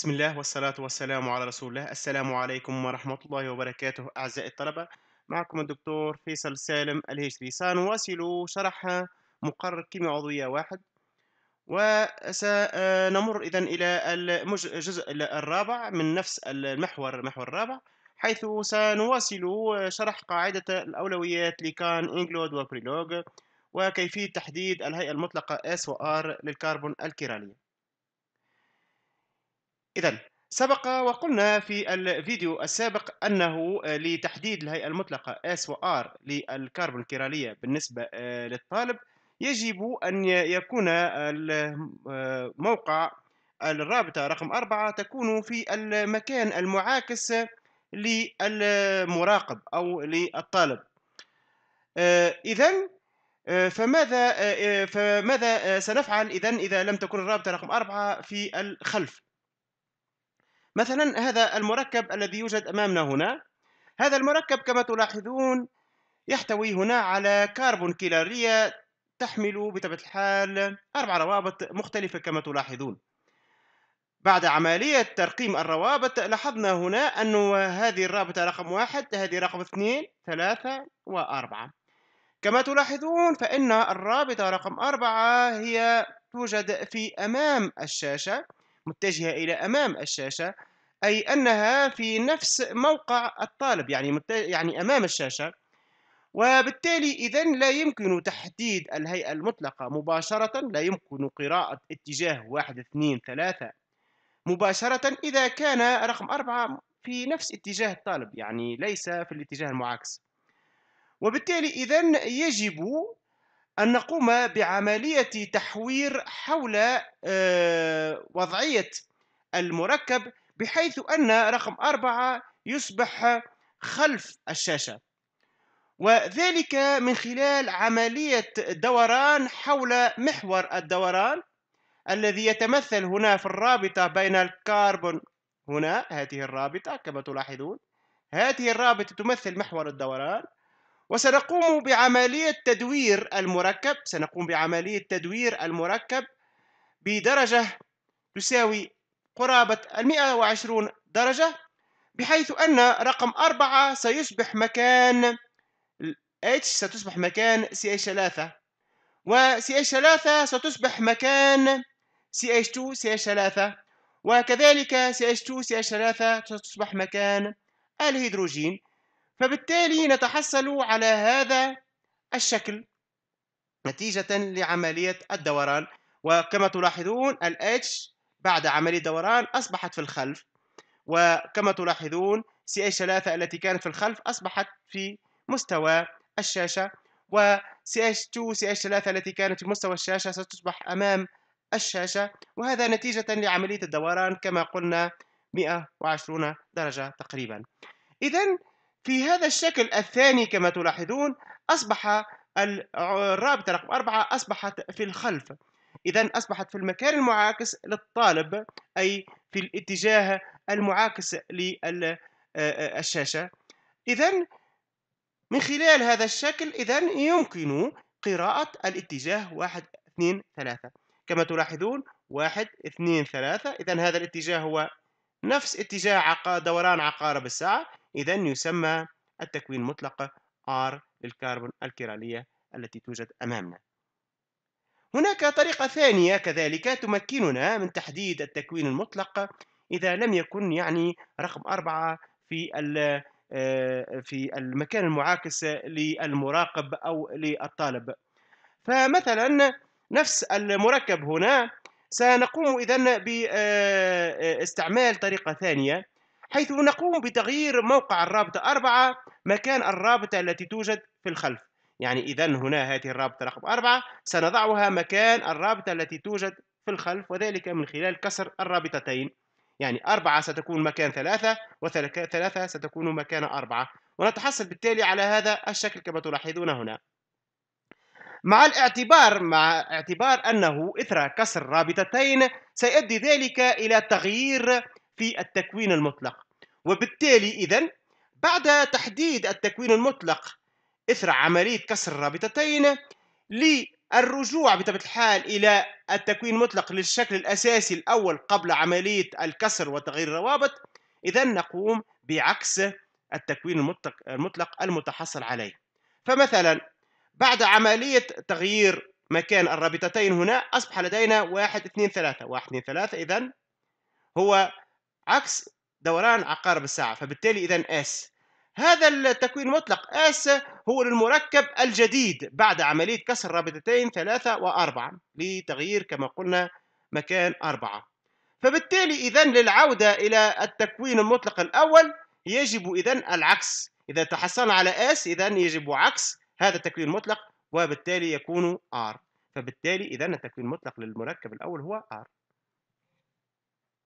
بسم الله والصلاة والسلام على رسول الله السلام عليكم ورحمة الله وبركاته أعزائي الطلبة معكم الدكتور فيصل سالم الهجري سنواصل شرح مقرر كيمياء عضوية واحد وسنمر إذا إلى الجزء الرابع من نفس المحور المحور الرابع حيث سنواصل شرح قاعدة الأولويات لكان إنجلود وبريلوغ وكيفية تحديد الهيئة المطلقة S و R للكربون الكيرالي إذا سبق وقلنا في الفيديو السابق أنه آه، لتحديد الهيئة المطلقة S و R للكربون كيراليه بالنسبة آه، للطالب يجب أن يكون آه، موقع الرابطة رقم أربعة تكون في المكان المعاكس للمراقب أو للطالب إذا فماذا فماذا سنفعل إذا إذا لم تكن الرابطة رقم أربعة في الخلف مثلا هذا المركب الذي يوجد أمامنا هنا هذا المركب كما تلاحظون يحتوي هنا على كربون كيلارية تحمل بطبيعة الحال أربع روابط مختلفة كما تلاحظون بعد عملية ترقيم الروابط لاحظنا هنا أن هذه الرابطة رقم واحد هذه رقم اثنين ثلاثة وأربعة كما تلاحظون فإن الرابطة رقم أربعة هي توجد في أمام الشاشة متجهة إلى أمام الشاشة أي أنها في نفس موقع الطالب يعني متج- يعني أمام الشاشة وبالتالي إذا لا يمكن تحديد الهيئة المطلقة مباشرة لا يمكن قراءة اتجاه واحد اثنين ثلاثة مباشرة إذا كان رقم أربعة في نفس اتجاه الطالب يعني ليس في الاتجاه المعاكس وبالتالي إذا يجب أن نقوم بعملية تحوير حول آه، وضعية المركب بحيث أن رقم أربعة يصبح خلف الشاشة وذلك من خلال عملية دوران حول محور الدوران الذي يتمثل هنا في الرابطة بين الكربون هنا هذه الرابطة كما تلاحظون هذه الرابطة تمثل محور الدوران وسنقوم بعملية تدوير المركب سنقوم بعملية تدوير المركب بدرجة تساوي قرابة 120 درجة بحيث أن رقم أربعة سيصبح مكان H ستصبح مكان CH3 و CH3 ستصبح مكان CH2 CH3 وكذلك CH2 CH3 ستصبح مكان الهيدروجين فبالتالي نتحصل على هذا الشكل نتيجة لعملية الدوران وكما تلاحظون ال H بعد عملية دوران أصبحت في الخلف وكما تلاحظون سي اي 3 التي كانت في الخلف أصبحت في مستوى الشاشة و سي اتش إيه 2 سي اتش إيه 3 التي كانت في مستوى الشاشة ستصبح أمام الشاشة وهذا نتيجة لعملية الدوران كما قلنا 120 درجة تقريبا إذا في هذا الشكل الثاني كما تلاحظون أصبح الرابطة رقم أربعة أصبحت في الخلف إذا أصبحت في المكان المعاكس للطالب أي في الاتجاه المعاكس للشاشة آه، آه، إذا من خلال هذا الشكل إذا يمكن قراءة الاتجاه واحد اثنين ثلاثة كما تلاحظون واحد اثنين ثلاثة إذا هذا الاتجاه هو نفس اتجاه دوران عقارب الساعة إذا يسمى التكوين المطلق R للكربون الكيرالية التي توجد أمامنا هناك طريقة ثانية كذلك تمكننا من تحديد التكوين المطلق إذا لم يكن يعني رقم أربعة في آه، في المكان المعاكس للمراقب أو للطالب فمثلا نفس المركب هنا سنقوم إذا باستعمال آه، طريقة ثانية حيث نقوم بتغيير موقع الرابطة أربعة مكان الرابطة التي توجد في الخلف يعني إذا هنا هذه الرابطة رقم أربعة سنضعها مكان الرابطة التي توجد في الخلف وذلك من خلال كسر الرابطتين يعني أربعة ستكون مكان ثلاثة وثلاثة ستكون مكان أربعة ونتحصل بالتالي على هذا الشكل كما تلاحظون هنا مع الاعتبار مع اعتبار أنه إثر كسر رابطتين سيؤدي ذلك إلى تغيير في التكوين المطلق وبالتالي إذا بعد تحديد التكوين المطلق إثر عملية كسر الرابطتين للرجوع بطبيعة الحال إلى التكوين المطلق للشكل الأساسي الأول قبل عملية الكسر وتغيير الروابط إذا نقوم بعكس التكوين المطلق, المطلق المتحصل عليه فمثلا بعد عملية تغيير مكان الرابطتين هنا أصبح لدينا واحد اثنين ثلاثة واحد اثنين ثلاثة إذا هو عكس دوران عقارب الساعة فبالتالي إذا S هذا التكوين المطلق اس هو للمركب الجديد بعد عملية كسر رابطتين ثلاثة وأربعة لتغيير كما قلنا مكان أربعة فبالتالي إذا للعودة إلى التكوين المطلق الأول يجب إذا العكس إذا تحصلنا على اس إذا يجب عكس هذا التكوين المطلق وبالتالي يكون R فبالتالي إذا التكوين المطلق للمركب الأول هو R